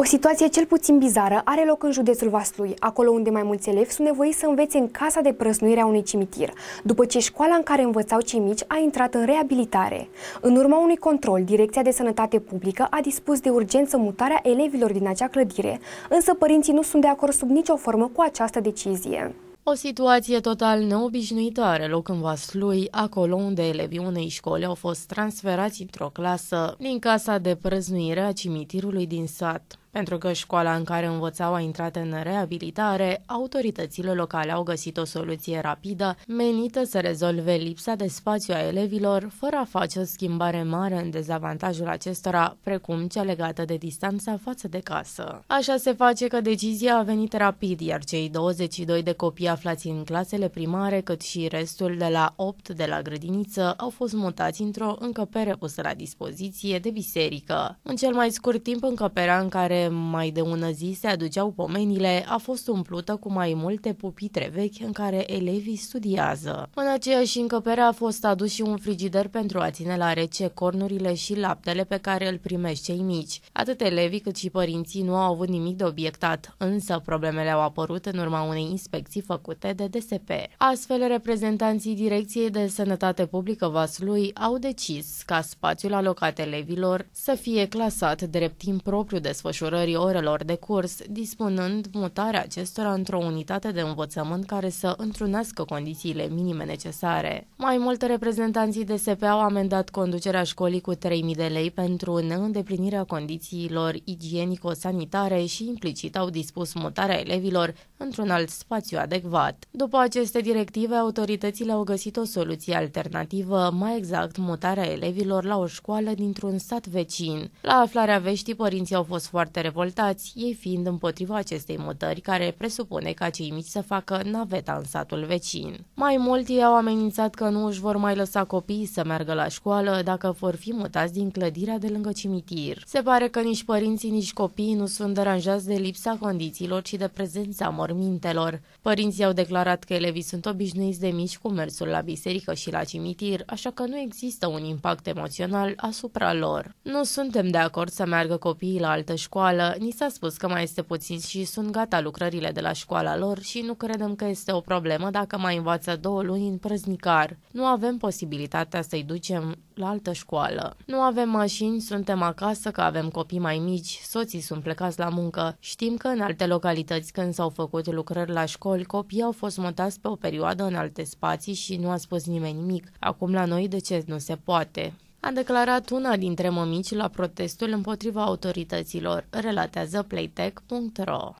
O situație cel puțin bizară are loc în județul Vaslui, acolo unde mai mulți elevi sunt nevoiți să învețe în casa de prăsnuire a unui cimitir, după ce școala în care învățau cei mici a intrat în reabilitare. În urma unui control, Direcția de Sănătate Publică a dispus de urgență mutarea elevilor din acea clădire, însă părinții nu sunt de acord sub nicio formă cu această decizie. O situație total neobișnuită are loc în Vaslui, acolo unde elevii unei școli au fost transferați într-o clasă din casa de prăznuire a cimitirului din sat. Pentru că școala în care învățau a intrat în reabilitare, autoritățile locale au găsit o soluție rapidă menită să rezolve lipsa de spațiu a elevilor, fără a face o schimbare mare în dezavantajul acestora, precum cea legată de distanța față de casă. Așa se face că decizia a venit rapid, iar cei 22 de copii aflați în clasele primare, cât și restul de la 8 de la grădiniță, au fost mutați într-o încăpere pusă la dispoziție de biserică. În cel mai scurt timp, încăperea în care care mai de ună zi se aduceau pomenile a fost umplută cu mai multe pupitre vechi în care elevii studiază. În aceeași încăpere a fost adus și un frigider pentru a ține la rece cornurile și laptele pe care îl primești cei mici. Atât elevii cât și părinții nu au avut nimic de obiectat, însă problemele au apărut în urma unei inspecții făcute de DSP. Astfel, reprezentanții Direcției de Sănătate Publică Vaslui au decis ca spațiul alocat elevilor să fie clasat drept impropriu desfășurat majorării orelor de curs, dispunând mutarea acestora într-o unitate de învățământ care să întrunească condițiile minime necesare. Mai mult, reprezentanții de SP au amendat conducerea școlii cu 3.000 de lei pentru neîndeplinirea condițiilor igienico-sanitare și implicit au dispus mutarea elevilor într-un alt spațiu adecvat. După aceste directive, autoritățile au găsit o soluție alternativă, mai exact mutarea elevilor la o școală dintr-un sat vecin. La aflarea veștii, părinții au fost foarte foarte revoltați, ei fiind împotriva acestei mutări care presupune ca cei mici să facă naveta în satul vecin. Mai mult ei au amenințat că nu își vor mai lăsa copiii să meargă la școală dacă vor fi mutați din clădirea de lângă cimitir. Se pare că nici părinții, nici copiii nu sunt deranjați de lipsa condițiilor, și de prezența mormintelor. Părinții au declarat că elevii sunt obișnuiți de mici cu mersul la biserică și la cimitir, așa că nu există un impact emoțional asupra lor. Nu suntem de acord să meargă copiii la altă școală, școală, ni s-a spus că mai este puțin și sunt gata lucrările de la școala lor și nu credem că este o problemă dacă mai învață două luni în prăznicar. Nu avem posibilitatea să-i ducem la altă școală. Nu avem mașini, suntem acasă că avem copii mai mici, soții sunt plecați la muncă. Știm că în alte localități când s-au făcut lucrări la școli, copiii au fost mutați pe o perioadă în alte spații și nu a spus nimeni nimic. Acum la noi de ce nu se poate? a declarat una dintre mămici la protestul împotriva autorităților, relatează playtech.ro.